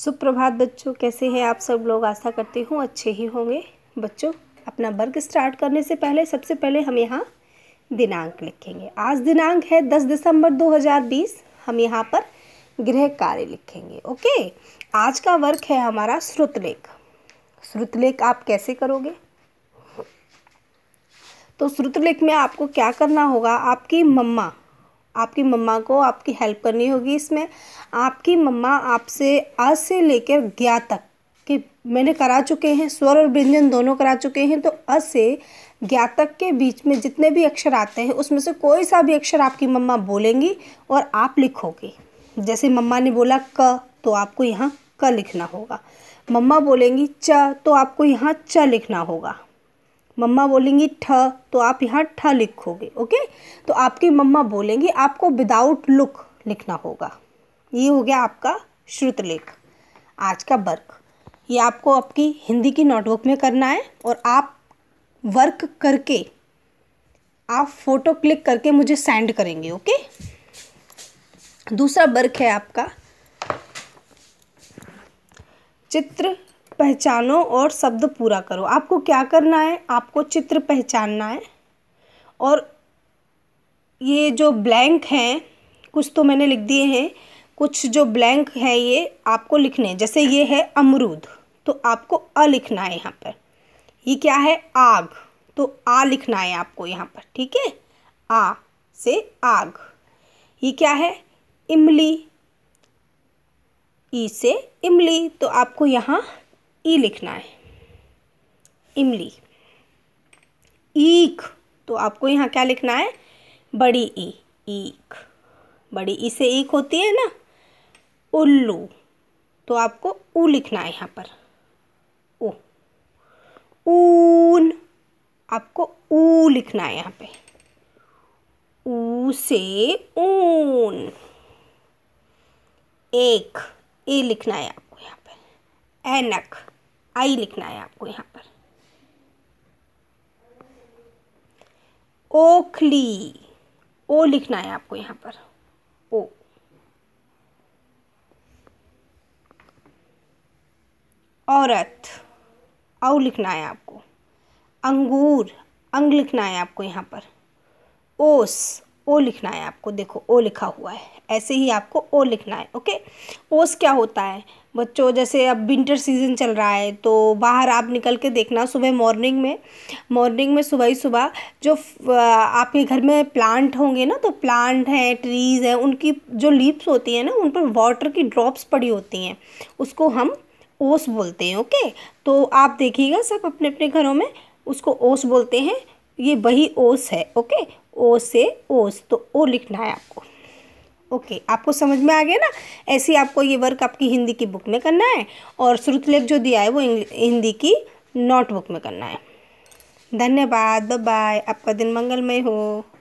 सुप्रभात बच्चों कैसे हैं आप सब लोग आशा करती हूँ अच्छे ही होंगे बच्चों अपना वर्ग स्टार्ट करने से पहले सबसे पहले हम यहाँ दिनांक लिखेंगे आज दिनांक है दस दिसंबर 2020 हम यहाँ पर गृह कार्य लिखेंगे ओके आज का वर्क है हमारा श्रुतलेख श्रुतलेख आप कैसे करोगे तो श्रुतलेख में आपको क्या करना होगा आपकी मम्मा आपकी मम्मा को आपकी हेल्प करनी होगी इसमें आपकी मम्मा आपसे आज से लेकर ज्ञा तक कि मैंने करा चुके हैं स्वर और व्यंजन दोनों करा चुके हैं तो अ से ज्ञातक के बीच में जितने भी अक्षर आते हैं उसमें से कोई सा भी अक्षर आपकी मम्मा बोलेंगी और आप लिखोगे जैसे मम्मा ने बोला क तो आपको यहाँ क लिखना होगा मम्मा बोलेंगी च तो आपको यहाँ च लिखना होगा मम्मा बोलेंगी ठ तो आप यहाँ ठ लिखोगे ओके तो आपकी मम्मा बोलेंगी आपको विदाउट लुक लिखना होगा ये हो गया आपका श्रुतलेख आज का वर्क ये आपको आपकी हिंदी की नोटबुक में करना है और आप वर्क करके आप फ़ोटो क्लिक करके मुझे सेंड करेंगे ओके दूसरा वर्क है आपका चित्र पहचानो और शब्द पूरा करो आपको क्या करना है आपको चित्र पहचानना है और ये जो ब्लैंक हैं कुछ तो मैंने लिख दिए हैं कुछ जो ब्लैंक है ये आपको लिखने जैसे ये है अमरूद तो आपको अ लिखना है यहाँ पर ये क्या है आग तो आ लिखना है आपको यहाँ पर ठीक है आ से आग ये क्या है इमली ई से इमली तो आपको यहाँ ई लिखना है इमली ईख तो आपको यहाँ क्या लिखना है बड़ी ई ईख बड़ी ई से ईख होती है ना उल्लू तो आपको ऊ लिखना है यहाँ पर ओ ऊन आपको ऊ लिखना है यहाँ पे ऊ से ऊन एक ए लिखना है आप ऐनक आई लिखना है आपको यहाँ पर ओखली ओ लिखना है आपको यहाँ पर ओ औरत औ लिखना है आपको अंगूर अंग लिखना है आपको यहाँ पर ओस ओ लिखना है आपको देखो ओ लिखा हुआ है ऐसे ही आपको ओ लिखना है ओके ओस क्या होता है बच्चों जैसे अब विंटर सीज़न चल रहा है तो बाहर आप निकल के देखना सुबह मॉर्निंग में मॉर्निंग में सुबह ही सुबह जो आपके घर में प्लांट होंगे ना तो प्लांट हैं ट्रीज़ हैं उनकी जो लीव्स होती हैं ना उन पर वाटर की ड्रॉप्स पड़ी होती हैं उसको हम ओस बोलते हैं ओके तो आप देखिएगा सब अपने अपने घरों में उसको ओस बोलते हैं ये वही ओस है ओके ओ से ओस तो ओ लिखना है आपको ओके okay, आपको समझ में आ गया ना ऐसे आपको ये वर्क आपकी हिंदी की बुक में करना है और श्रुतलेख जो दिया है वो हिंदी की नोटबुक में करना है धन्यवाद बाय आपका दिन मंगलमय हो